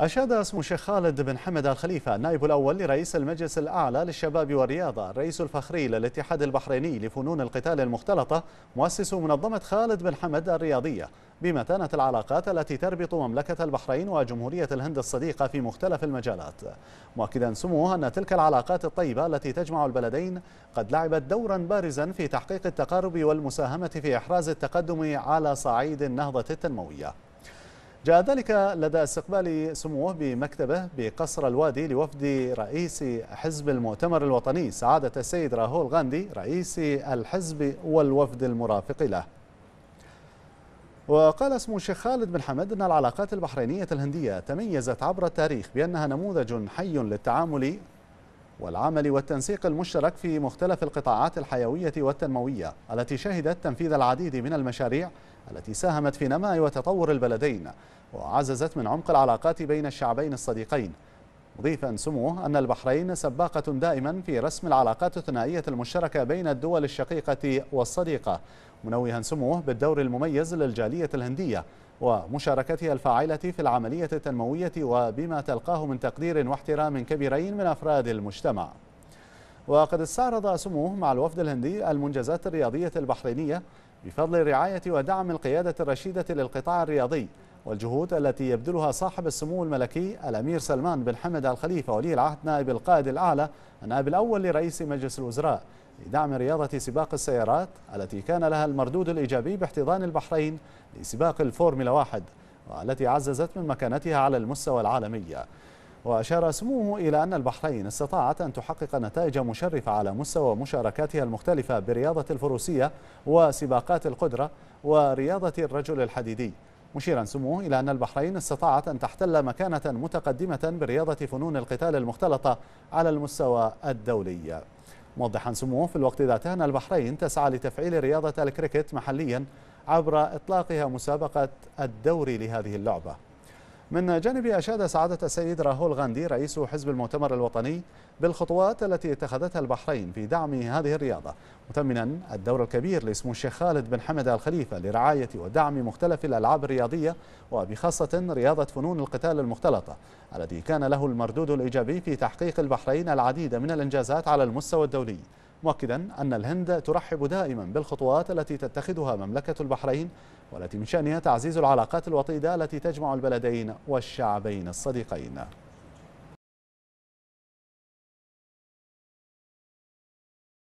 أشاد اسم الشيخ خالد بن حمد الخليفة النائب الأول لرئيس المجلس الأعلى للشباب والرياضة الرئيس الفخري للاتحاد البحريني لفنون القتال المختلطة مؤسس منظمة خالد بن حمد الرياضية بمتانة العلاقات التي تربط مملكة البحرين وجمهورية الهند الصديقة في مختلف المجالات مؤكدا سموه أن تلك العلاقات الطيبة التي تجمع البلدين قد لعبت دورا بارزا في تحقيق التقارب والمساهمة في إحراز التقدم على صعيد النهضة التنموية جاء ذلك لدى استقبال سموه بمكتبه بقصر الوادي لوفد رئيس حزب المؤتمر الوطني سعادة السيد راهول غاندي رئيس الحزب والوفد المرافق له وقال اسم الشيخ خالد بن حمد أن العلاقات البحرينية الهندية تميزت عبر التاريخ بأنها نموذج حي للتعامل والعمل والتنسيق المشترك في مختلف القطاعات الحيوية والتنموية التي شهدت تنفيذ العديد من المشاريع التي ساهمت في نماء وتطور البلدين وعززت من عمق العلاقات بين الشعبين الصديقين مضيفا سموه أن البحرين سباقة دائما في رسم العلاقات الثنائية المشتركة بين الدول الشقيقة والصديقة منوها سموه بالدور المميز للجالية الهندية ومشاركتها الفاعلة في العملية التنموية وبما تلقاه من تقدير واحترام كبيرين من أفراد المجتمع وقد استعرض سموه مع الوفد الهندي المنجزات الرياضية البحرينية بفضل الرعاية ودعم القيادة الرشيدة للقطاع الرياضي والجهود التي يبذلها صاحب السمو الملكي الأمير سلمان بن حمد الخليفة ولي العهد نائب القائد الأعلى النائب الأول لرئيس مجلس الوزراء لدعم رياضة سباق السيارات التي كان لها المردود الإيجابي باحتضان البحرين لسباق الفورمولا واحد والتي عززت من مكانتها على المستوى العالمي وأشار سموه إلى أن البحرين استطاعت أن تحقق نتائج مشرفة على مستوى مشاركاتها المختلفة برياضة الفروسية وسباقات القدرة ورياضة الرجل الحديدي مشيرا سموه إلى أن البحرين استطاعت أن تحتل مكانة متقدمة برياضة فنون القتال المختلطة على المستوى الدولي موضحا سموه في الوقت ذاته أن البحرين تسعى لتفعيل رياضة الكريكت محليا عبر إطلاقها مسابقة الدوري لهذه اللعبة من جانبه أشاد سعادة السيد راهول غاندي رئيس حزب المؤتمر الوطني بالخطوات التي اتخذتها البحرين في دعم هذه الرياضة مثمنا الدور الكبير لاسم الشيخ خالد بن حمد الخليفة لرعاية ودعم مختلف الألعاب الرياضية وبخاصة رياضة فنون القتال المختلطة الذي كان له المردود الإيجابي في تحقيق البحرين العديد من الإنجازات على المستوى الدولي مؤكدا أن الهند ترحب دائما بالخطوات التي تتخذها مملكة البحرين والتي من شأنها تعزيز العلاقات الوطيدة التي تجمع البلدين والشعبين الصديقين